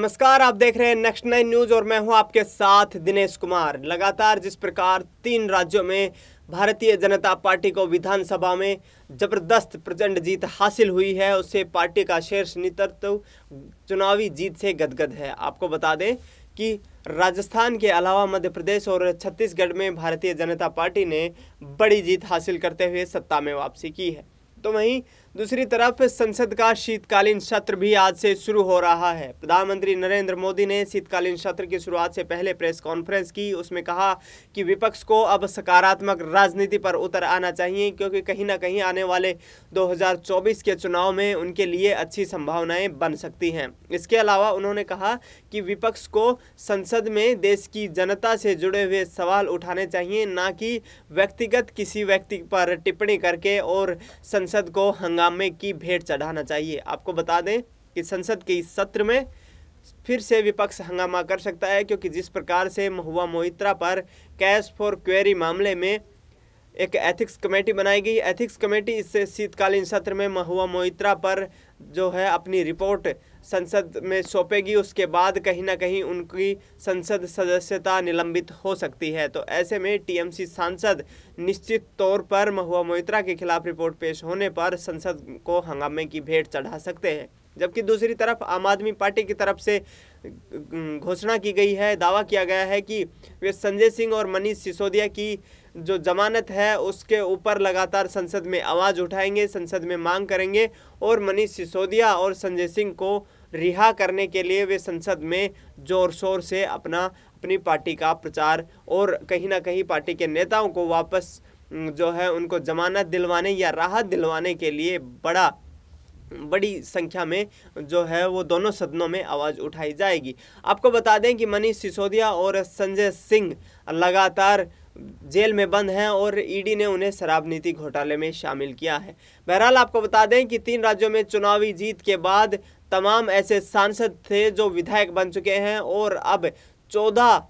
नमस्कार आप देख रहे हैं नेक्स्ट नाइन न्यूज और मैं हूं आपके साथ दिनेश कुमार लगातार जिस प्रकार तीन राज्यों में भारतीय जनता पार्टी को विधानसभा में जबरदस्त प्रचंड जीत हासिल हुई है उससे पार्टी का शीर्ष नेतृत्व चुनावी जीत से गदगद है आपको बता दें कि राजस्थान के अलावा मध्य प्रदेश और छत्तीसगढ़ में भारतीय जनता पार्टी ने बड़ी जीत हासिल करते हुए सत्ता में वापसी की है तो वहीं दूसरी तरफ संसद का शीतकालीन सत्र भी आज से शुरू हो रहा है प्रधानमंत्री नरेंद्र मोदी ने शीतकालीन सत्र की शुरुआत से पहले प्रेस कॉन्फ्रेंस की उसमें कहा कि विपक्ष को अब सकारात्मक राजनीति पर उतर आना चाहिए क्योंकि कहीं ना कहीं आने वाले 2024 के चुनाव में उनके लिए अच्छी संभावनाएं बन सकती हैं इसके अलावा उन्होंने कहा कि विपक्ष को संसद में देश की जनता से जुड़े हुए सवाल उठाने चाहिए ना कि व्यक्तिगत किसी व्यक्ति पर टिप्पणी करके और संसद को हंगा हंगामे की भेंट चढ़ाना चाहिए आपको बता दें कि संसद के इस सत्र में फिर से विपक्ष हंगामा कर सकता है क्योंकि जिस प्रकार से महुआ मोहित्रा पर कैश फॉर क्वेरी मामले में एक एथिक्स कमेटी बनाई गई एथिक्स कमेटी इससे शीतकालीन सत्र में महुआ मोहित्रा पर जो है अपनी रिपोर्ट संसद में सौंपेगी उसके बाद कहीं ना कहीं उनकी संसद सदस्यता निलंबित हो सकती है तो ऐसे में टीएमसी सांसद निश्चित तौर पर महुआ मोहित्रा के खिलाफ रिपोर्ट पेश होने पर संसद को हंगामे की भेंट चढ़ा सकते हैं जबकि दूसरी तरफ आम आदमी पार्टी की तरफ से घोषणा की गई है दावा किया गया है कि वे संजय सिंह और मनीष सिसोदिया की जो जमानत है उसके ऊपर लगातार संसद में आवाज़ उठाएंगे संसद में मांग करेंगे और मनीष सिसोदिया और संजय सिंह को रिहा करने के लिए वे संसद में ज़ोर शोर से अपना अपनी पार्टी का प्रचार और कहीं ना कहीं पार्टी के नेताओं को वापस जो है उनको जमानत दिलवाने या राहत दिलवाने के लिए बड़ा बड़ी संख्या में जो है वो दोनों सदनों में आवाज़ उठाई जाएगी आपको बता दें कि मनीष सिसोदिया और संजय सिंह लगातार जेल में बंद हैं और ईडी ने उन्हें शराब नीति घोटाले में शामिल किया है बहरहाल आपको बता दें कि तीन राज्यों में चुनावी जीत के बाद तमाम ऐसे सांसद थे जो विधायक बन चुके हैं और अब चौदह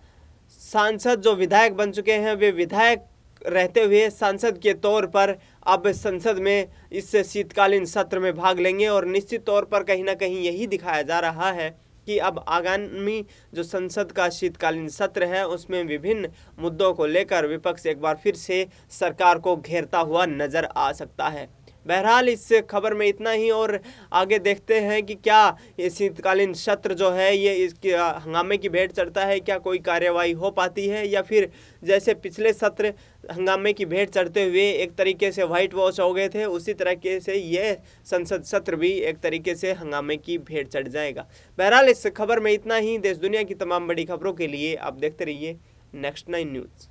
सांसद जो विधायक बन चुके हैं वे विधायक रहते हुए सांसद के तौर पर अब संसद में इस शीतकालीन सत्र में भाग लेंगे और निश्चित तौर पर कहीं ना कहीं यही दिखाया जा रहा है कि अब आगामी जो संसद का शीतकालीन सत्र है उसमें विभिन्न मुद्दों को लेकर विपक्ष एक बार फिर से सरकार को घेरता हुआ नजर आ सकता है बहरहाल इस खबर में इतना ही और आगे देखते हैं कि क्या ये शीतकालीन सत्र जो है ये इसके हंगामे की भेंट चढ़ता है क्या कोई कार्यवाही हो पाती है या फिर जैसे पिछले सत्र हंगामे की भेंट चढ़ते हुए एक तरीके से वाइट वॉश हो गए थे उसी तरीके से यह संसद सत्र भी एक तरीके से हंगामे की भेंट चढ़ जाएगा बहरहाल इस खबर में इतना ही देश दुनिया की तमाम बड़ी खबरों के लिए आप देखते रहिए नेक्स्ट नाइन न्यूज़